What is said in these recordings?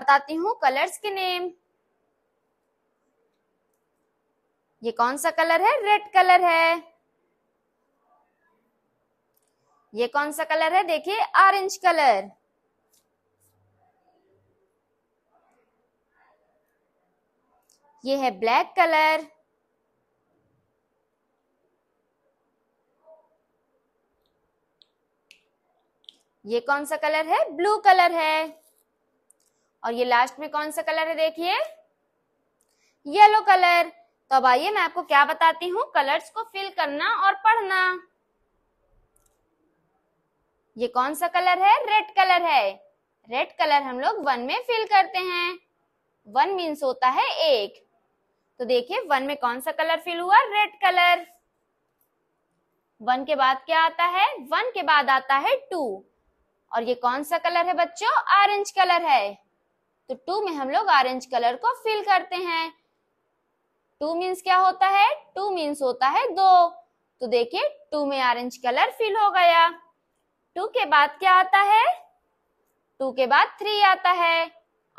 बताती हूँ कलर्स के नेम ये कौन सा कलर है रेड कलर है ये कौन सा कलर है देखिए ऑरेंज कलर ये है ब्लैक कलर ये कौन सा कलर है ब्लू कलर है और ये लास्ट में कौन सा कलर है देखिए येलो कलर तो अब आइए मैं आपको क्या बताती हूँ कलर्स को फिल करना और पढ़ना ये कौन सा कलर है रेड कलर है रेड कलर हम लोग वन में फिल करते हैं वन मीन्स होता है एक तो देखिए वन में कौन सा कलर फिल हुआ रेड कलर वन के बाद क्या आता है वन के बाद आता है टू और ये कौन सा कलर है बच्चों ऑरेंज कलर है तो टू में हम लोग ऑरेंज कलर को फिल करते हैं टू मीन्स क्या होता है टू मीन्स होता है दो तो देखिए टू में ऑरेंज कलर फिल हो गया टू के बाद क्या आता है टू के बाद थ्री आता है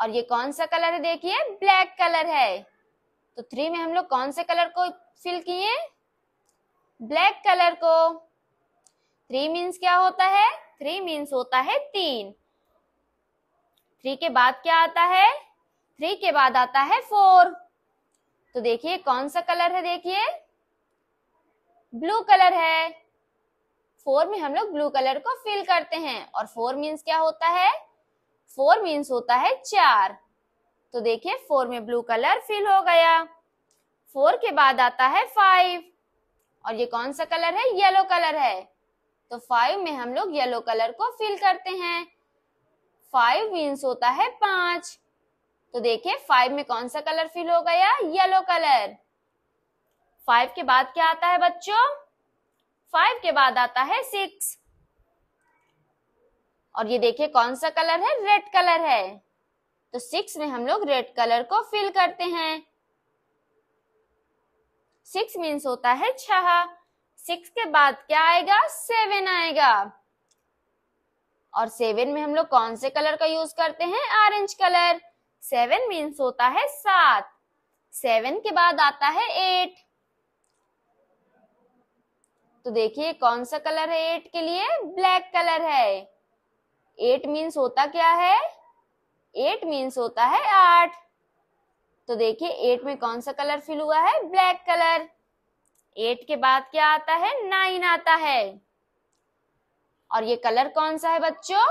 और ये कौन सा कलर है देखिए ब्लैक कलर है तो थ्री में हम लोग कौन से कलर को फिल किए ब्लैक कलर को थ्री मीन्स क्या होता है थ्री मीन्स होता है तीन थ्री के बाद क्या आता है थ्री के बाद आता है फोर तो देखिए कौन सा कलर है देखिए ब्लू कलर है फोर में हम लोग ब्लू कलर को फिल करते हैं और फोर मीन्स क्या होता है फोर मीन्स होता है चार तो देखिए फोर में ब्लू कलर फिल हो गया फोर के बाद आता है फाइव और ये कौन सा कलर है येलो कलर है तो फाइव में हम लोग येलो कलर को फिल करते हैं फाइव मीन्स होता है पांच तो देखिए फाइव में कौन सा कलर फिल हो गया येलो कलर फाइव के बाद क्या आता है बच्चों फाइव के बाद आता है सिक्स और ये देखिए कौन सा कलर है रेड कलर है तो सिक्स में हम लोग रेड कलर को फिल करते हैं सिक्स मीन्स होता है छह सिक्स के बाद क्या आएगा सेवन आएगा और सेवन में हम लोग कौन से कलर का यूज करते हैं ऑरेंज कलर सेवन मीन्स होता है सात सेवन के बाद आता है एट तो देखिए कौन सा कलर है एट के लिए ब्लैक कलर है एट मीन्स होता क्या है एट मीन्स होता है आठ तो देखिए एट में कौन सा कलर फिल हुआ है ब्लैक कलर एट के बाद क्या आता है नाइन आता है और ये कलर कौन सा है बच्चों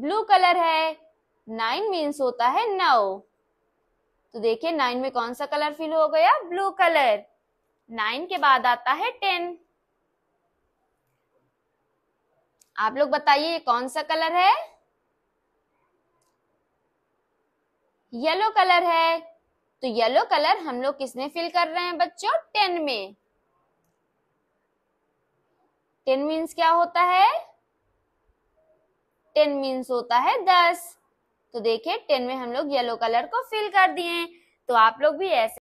ब्लू कलर है नाइन मीन्स होता है नौ तो देखिए नाइन में कौन सा कलर फिल हो गया ब्लू कलर नाइन के बाद आता है टेन आप लोग बताइए ये कौन सा कलर है येलो कलर है तो येलो कलर हम लोग किसने फिल कर रहे हैं बच्चों टेन में टेन मीन्स क्या होता है टेन मीन्स होता है दस तो देखिए टेन में हम लोग येलो कलर को फिल कर दिए तो आप लोग भी ऐसे